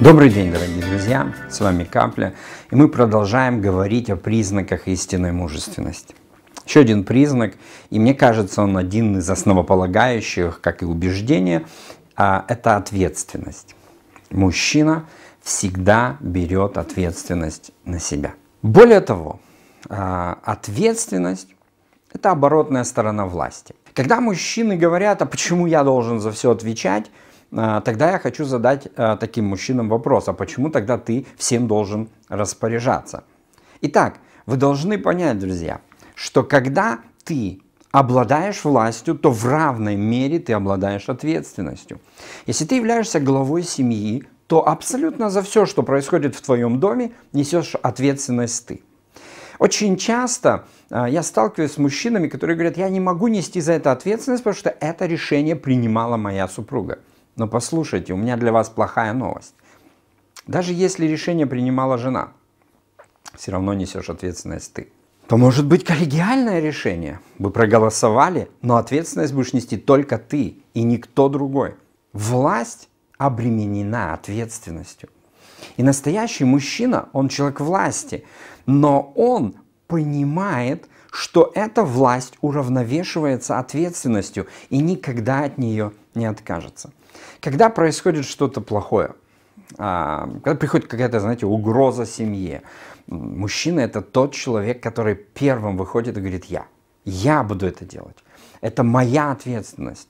Добрый день, дорогие друзья! С вами Капля, и мы продолжаем говорить о признаках истинной мужественности. Еще один признак, и мне кажется, он один из основополагающих, как и убеждение, а, это ответственность. Мужчина всегда берет ответственность на себя. Более того, а, ответственность – это оборотная сторона власти. Когда мужчины говорят, а почему я должен за все отвечать, а, тогда я хочу задать а, таким мужчинам вопрос, а почему тогда ты всем должен распоряжаться? Итак, вы должны понять, друзья, что когда ты обладаешь властью, то в равной мере ты обладаешь ответственностью. Если ты являешься главой семьи, то абсолютно за все, что происходит в твоем доме, несешь ответственность ты. Очень часто а, я сталкиваюсь с мужчинами, которые говорят, я не могу нести за это ответственность, потому что это решение принимала моя супруга. Но послушайте, у меня для вас плохая новость. Даже если решение принимала жена, все равно несешь ответственность ты. То может быть коллегиальное решение. Вы проголосовали, но ответственность будешь нести только ты и никто другой. Власть обременена ответственностью. И настоящий мужчина, он человек власти, но он понимает, что эта власть уравновешивается ответственностью и никогда от нее не откажется. Когда происходит что-то плохое, а, когда приходит какая-то, знаете, угроза семье, мужчина это тот человек, который первым выходит и говорит, я, я буду это делать. Это моя ответственность,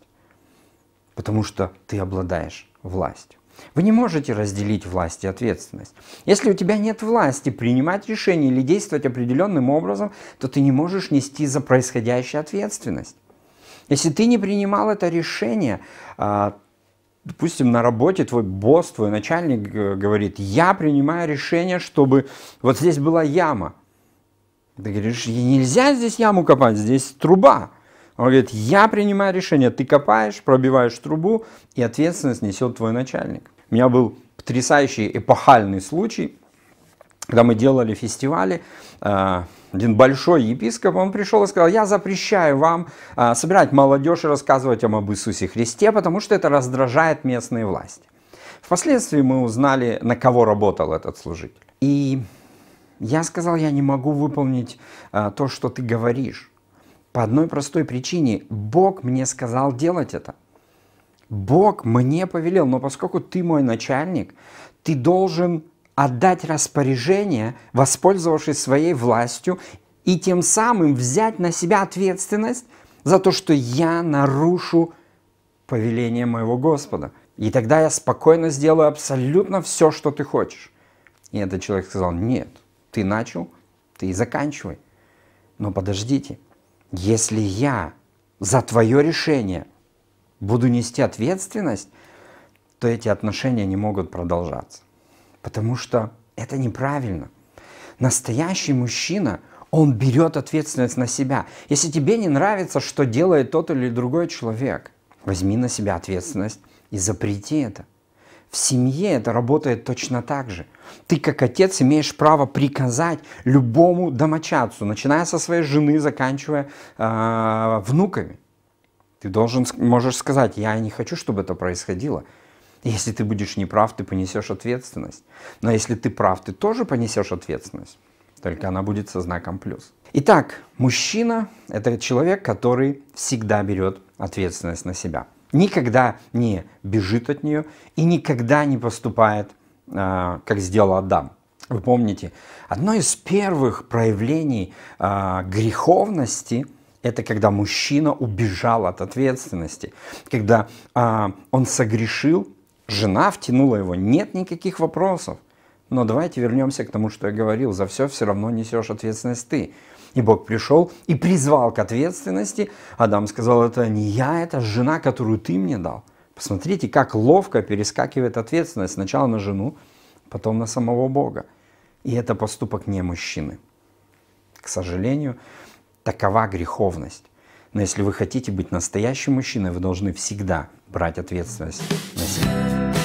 потому что ты обладаешь властью. Вы не можете разделить власть и ответственность. Если у тебя нет власти принимать решения или действовать определенным образом, то ты не можешь нести за происходящее ответственность. Если ты не принимал это решение, а, допустим, на работе твой босс, твой начальник э, говорит, я принимаю решение, чтобы вот здесь была яма. Ты говоришь, нельзя здесь яму копать, здесь труба. Он говорит, я принимаю решение, ты копаешь, пробиваешь трубу, и ответственность несет твой начальник. У меня был потрясающий эпохальный случай, когда мы делали фестивали, э, один большой епископ, он пришел и сказал, я запрещаю вам э, собирать молодежь и рассказывать им об Иисусе Христе, потому что это раздражает местные власти. Впоследствии мы узнали, на кого работал этот служитель. И я сказал, я не могу выполнить э, то, что ты говоришь. По одной простой причине. Бог мне сказал делать это. Бог мне повелел, но поскольку ты мой начальник, ты должен отдать распоряжение, воспользовавшись своей властью, и тем самым взять на себя ответственность за то, что я нарушу повеление моего Господа. И тогда я спокойно сделаю абсолютно все, что ты хочешь. И этот человек сказал, нет, ты начал, ты и заканчивай. Но подождите, если я за твое решение буду нести ответственность, то эти отношения не могут продолжаться. Потому что это неправильно. Настоящий мужчина, он берет ответственность на себя. Если тебе не нравится, что делает тот или другой человек, возьми на себя ответственность и запрети это. В семье это работает точно так же. Ты как отец имеешь право приказать любому домочадцу, начиная со своей жены, заканчивая э, внуками. Ты должен, можешь сказать, я не хочу, чтобы это происходило. Если ты будешь неправ, ты понесешь ответственность. Но если ты прав, ты тоже понесешь ответственность. Только она будет со знаком плюс. Итак, мужчина – это человек, который всегда берет ответственность на себя никогда не бежит от нее и никогда не поступает, а, как сделал Адам. Вы помните, одно из первых проявлений а, греховности – это когда мужчина убежал от ответственности, когда а, он согрешил, жена втянула его, нет никаких вопросов. Но давайте вернемся к тому, что я говорил, за все все равно несешь ответственность ты. И Бог пришел и призвал к ответственности. Адам сказал, это не я, это жена, которую ты мне дал. Посмотрите, как ловко перескакивает ответственность сначала на жену, потом на самого Бога. И это поступок не мужчины. К сожалению, такова греховность. Но если вы хотите быть настоящим мужчиной, вы должны всегда брать ответственность на себя.